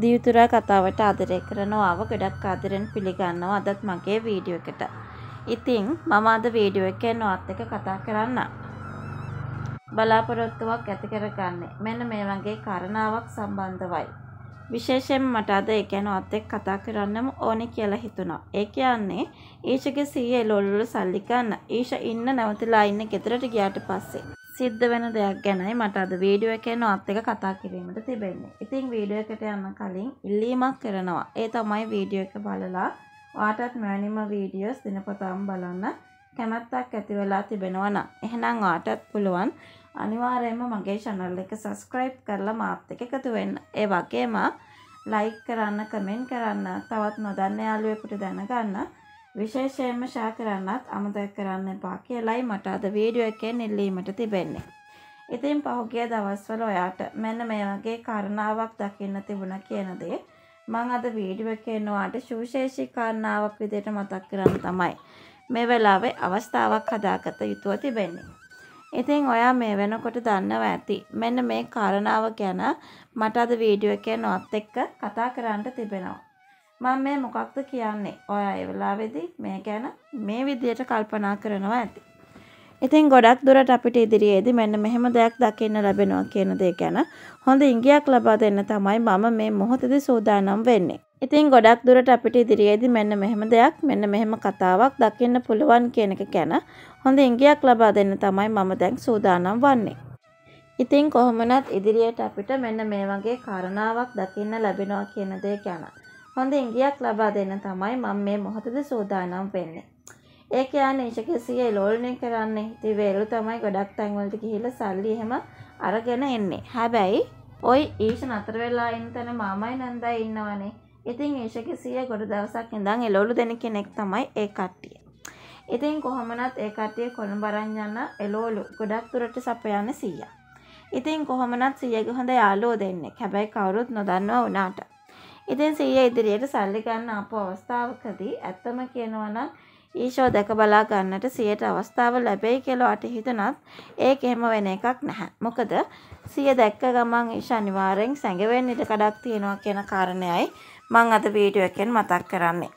දියුතුරා කතාවට ආදරය කරනවාව ගොඩක් ආදරෙන් පිළිගන්නවා අදත් මගේ වීඩියෝ එකට. ඉතින් මම අද වීඩියෝ එකෙන් ඔයත් එක්ක කතා කරන්න. බලාපොරොත්තුවක් ඇති කරගන්නේ මෙන්න මේ වගේ කාරණාවක් සම්බන්ධවයි. විශේෂයෙන් මට අද ඒ ගැන ඔයත් එක්ක කතා කරන්නම ඕනේ කියලා හිතුණා. ඒ කියන්නේ ඊෂගේ සීයේ ලොල්ලු සල්ලි ගන්න. ඊෂ ඉන්න නැවතිලා ඉන්න ගෙදරට ගියාට පස්සේ සිද්ධ වෙන දෙයක් ගැනයි මට අද වීඩියෝ එකේ නොත් එක කතා කිරීමට තිබෙන්නේ. ඉතින් වීඩියෝ එකට යන්න කලින් ඉල්ලීමක් කරනවා. ඒ තමයි වීඩියෝ එක බලලා ඔයාටත් මෙවැනිම වීඩියෝස් දිනපතාම බලන්න කැමැත්තක් ඇති වෙලා තිබෙනවා නම් එහෙනම් ඔයාටත් පුළුවන් අනිවාර්යයෙන්ම මගේ channel එක subscribe කරලා මාත් එක්ක එකතු වෙන්න. ඒ වගේම like කරන්න, comment කරන්න, තවත් නොදන්න යාළුවෙකුට දැනගන්න විශේෂයෙන්ම ෂා කරන්නත් අමතක කරන්න එපා කියලයි මට අද වීඩියෝ එකෙන් ඉල්ලීමට තිබෙන්නේ. ඉතින් පහුගිය දවස්වල ඔයාට මෙන්න මේ වගේ කාරණාවක් දකින්න තිබුණ කියන දේ මං අද වීඩියෝ එකේ නොආට සුවිශේෂී කාරණාවක් විදිහට මතක් කරන්න තමයි. මේ වෙලාවේ අවස්ථාවක් හදාගත යුතුව තිබෙන්නේ. ඉතින් ඔයා මේ වෙනකොට දන්නව ඇති. මෙන්න මේ කාරණාව ගැන මට අද වීඩියෝ එකේ නොත් එක්ක කතා කරන්න තිබෙනවා. මම මේ මොකක්ද කියන්නේ ඔයා එවෙලාවෙදි මේ ගැන මේ විදියට කල්පනා කරනවා ඇති. ඉතින් ගොඩක් දුරට අපිට ඉදිරියේදී මෙන්න මෙහෙම දෙයක් දකින්න ලැබෙනවා කියන දේ ගැන හොඳ ඉඟියක් ලබා දෙන්න තමයි මම මේ මොහොතේදී සූදානම් වෙන්නේ. ඉතින් ගොඩක් දුරට අපිට ඉදිරියේදී මෙන්න මෙහෙම දෙයක් මෙන්න මෙහෙම කතාවක් දකින්න පුළුවන් කියන එක ගැන හොඳ ඉඟියක් ලබා දෙන්න තමයි මම දැන් සූදානම් වන්නේ. ඉතින් කොහොමනත් ඉදිරියට අපිට මෙන්න මේ වගේ කාරණාවක් දකින්න ලැබෙනවා කියන දේ ගැන හොඳ ඉඟියක් ලබා දෙන්න තමයි මම මේ මොහොතද සූදානම් වෙන්නේ. ඒ කියන්නේ ඉෂකසිය ලෝල්නේ කරන්නේ. ඉතින් වේලු තමයි ගොඩක් තැන්වලට ගිහිල්ලා සල්ලි එහෙම අරගෙන එන්නේ. හැබැයි ওই ඊෂ නතර වෙලා ඉන්න තැන මාමයි නන්දා ඉන්නවනේ. ඉතින් ඊෂකසිය ගොඩ දවසක් ඉඳන් එළවලු දෙන කෙනෙක් තමයි ඒ කට්ටිය. ඉතින් කොහොමනත් ඒ කට්ටිය කොළඹ අරන් යන එළවලු ගොඩක් දුරට සපයන්නේ සීයා. ඉතින් කොහොමනත් සීයාගේ හොඳ යාළුවෝ දෙන්නෙක්. හැබැයි කවුරුත් නොදන්නව වුණාට ඉතින් සීය ඉදිරියට සල්ලි ගන්න අප අවස්ථාවකදී ඇත්තම කියනවා නම් ඊෂෝ දැක බලා ගන්නට සියට අවස්ථාව ලැබෙයි කියලා අට හිතනත් ඒක එහෙම වෙන එකක් නැහැ. මොකද සිය දැක්ක ගමන් ඊෂ අනිවාර්යෙන් සැඟවෙන්න ඉඩ කඩක් තියෙනවා කියන කාරණයයි මං අද වීඩියෝ එකෙන් මතක් කරන්නේ.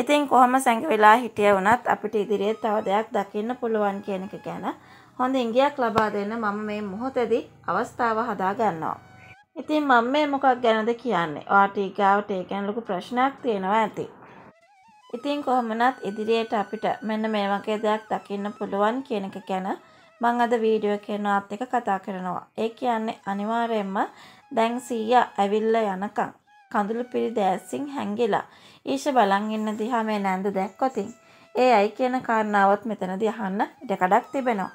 ඉතින් කොහොම සැඟවෙලා හිටිය වුණත් අපිට ඉදිරියේ තව දෙයක් දකින්න පුළුවන් කියන එක ගැන හොඳ ඉඟියක් ලබා දෙන්න මම මේ මොහොතේදී අවස්ථාව හදා ගන්නවා. ඉතින් මම මේ මොකක් ගැනද කියන්නේ ආටිකාවට ඒකැන ලොකු ප්‍රශ්නයක් තියෙනවා ඇති. ඉතින් කොහොමනත් ඉදිරියට අපිට මෙන්න මේ වගේ දෙයක් දකින්න පුළුවන් කියන එක ගැන මං අද වීඩියෝ කරනවත් එක කතා කරනවා. ඒ කියන්නේ අනිවාර්යයෙන්ම දැන් සීයා ඇවිල්ලා යනකම් කඳුළු පිරි දෑසින් හැංගිලා ඊෂ බලන් ඉන්න දිහා මේ නැන්ද දැක්කොතින් ඒ අයි කියන කාරණාවත් මෙතනදී අහන්න ඉඩ කඩක් තිබෙනවා.